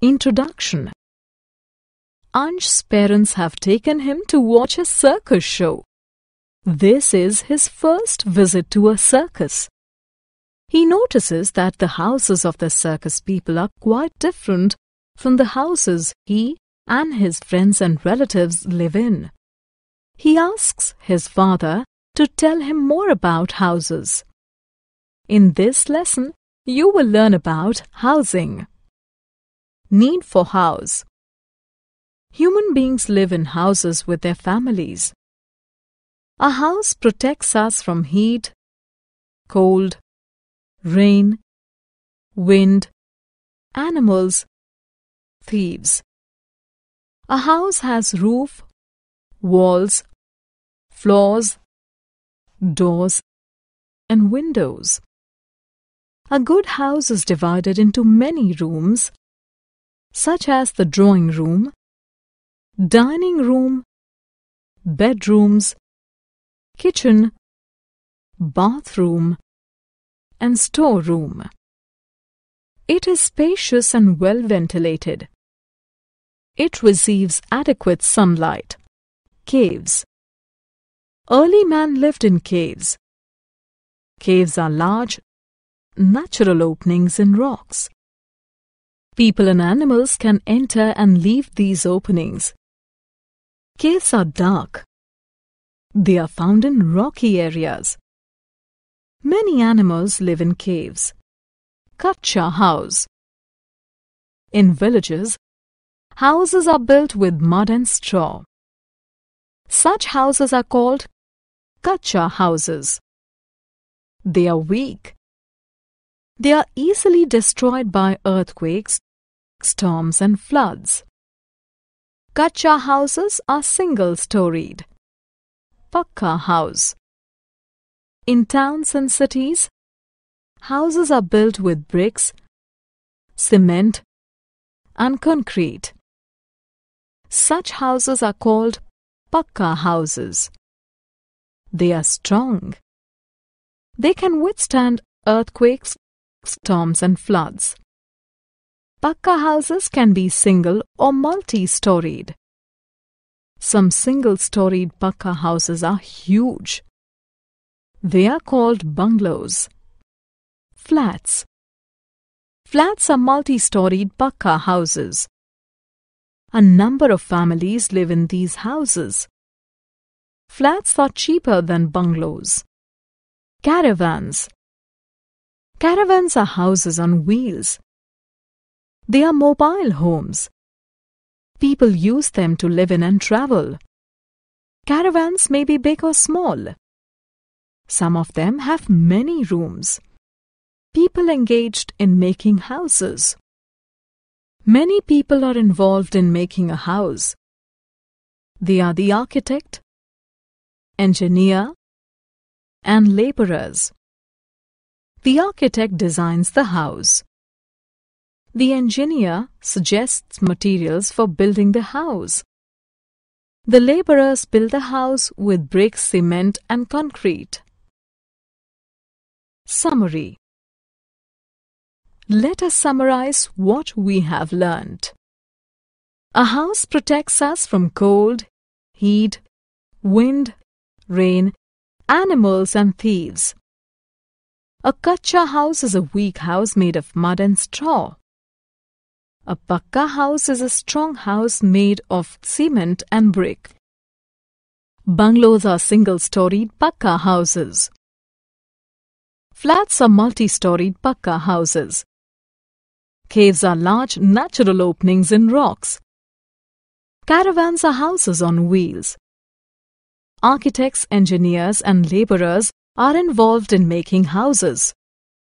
Introduction Ansh's parents have taken him to watch a circus show. This is his first visit to a circus. He notices that the houses of the circus people are quite different from the houses he and his friends and relatives live in. He asks his father to tell him more about houses. In this lesson, you will learn about housing. Need for house. Human beings live in houses with their families. A house protects us from heat, cold, rain, wind, animals, thieves. A house has roof, walls, floors, doors, and windows. A good house is divided into many rooms such as the drawing room, dining room, bedrooms, kitchen, bathroom, and storeroom. It is spacious and well ventilated. It receives adequate sunlight. Caves Early man lived in caves. Caves are large, natural openings in rocks. People and animals can enter and leave these openings. Caves are dark. They are found in rocky areas. Many animals live in caves. Kacha house. In villages, houses are built with mud and straw. Such houses are called Kacha houses. They are weak. They are easily destroyed by earthquakes storms and floods. Kacha houses are single-storied. Pakka house. In towns and cities, houses are built with bricks, cement and concrete. Such houses are called pakka houses. They are strong. They can withstand earthquakes, storms and floods. Pakka houses can be single or multi-storied. Some single-storied pakka houses are huge. They are called bungalows. Flats. Flats are multi-storied pakka houses. A number of families live in these houses. Flats are cheaper than bungalows. Caravans. Caravans are houses on wheels. They are mobile homes. People use them to live in and travel. Caravans may be big or small. Some of them have many rooms. People engaged in making houses. Many people are involved in making a house. They are the architect, engineer, and laborers. The architect designs the house. The engineer suggests materials for building the house. The laborers build the house with brick, cement and concrete. Summary Let us summarize what we have learned. A house protects us from cold, heat, wind, rain, animals and thieves. A kacha house is a weak house made of mud and straw. A pakka house is a strong house made of cement and brick. Bungalows are single-storied pakka houses. Flats are multi-storied pakka houses. Caves are large natural openings in rocks. Caravans are houses on wheels. Architects, engineers and laborers are involved in making houses.